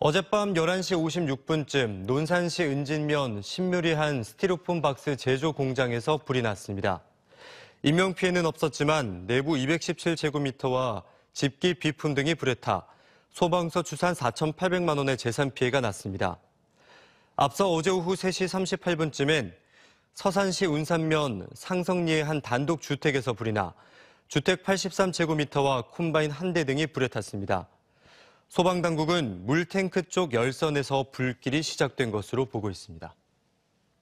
어젯밤 11시 56분쯤 논산시 은진면 신묘리 한 스티로폼 박스 제조 공장에서 불이 났습니다. 인명피해는 없었지만 내부 217제곱미터와 집기 비품 등이 불에 타 소방서 추산 4,800만 원의 재산 피해가 났습니다. 앞서 어제 오후 3시 38분쯤엔 서산시 운산면 상성리의 한 단독 주택에서 불이 나 주택 83제곱미터와 콤바인 한 대 등이 불에 탔습니다. 소방당국은 물탱크 쪽 열선에서 불길이 시작된 것으로 보고 있습니다.